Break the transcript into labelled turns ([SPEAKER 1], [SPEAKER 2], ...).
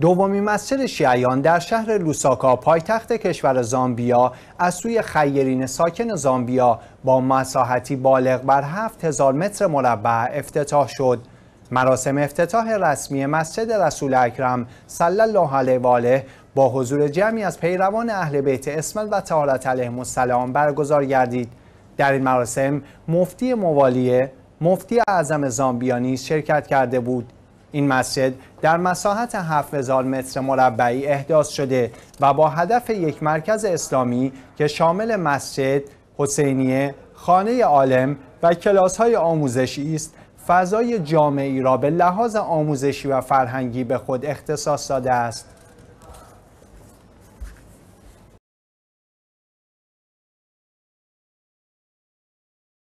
[SPEAKER 1] دومی مسجد شیعیان در شهر لوساکا پایتخت کشور زامبیا از سوی خیرین ساکن زامبیا با مساحتی بالغ بر 7000 متر مربع افتتاح شد. مراسم افتتاح رسمی مسجد رسول اکرم صلی الله علیه و آله با حضور جمعی از پیروان اهل بیت اسمل و طهارت علیهم برگزار گردید. در این مراسم مفتی موالیه، مفتی اعظم زامبیانی شرکت کرده بود. این مسجد در مساحت 7000 متر مربعی احداث شده و با هدف یک مرکز اسلامی که شامل مسجد، حسینیه، خانه عالم و کلاس‌های آموزشی است، فضای جامعی را به لحاظ آموزشی و فرهنگی به خود اختصاص داده است.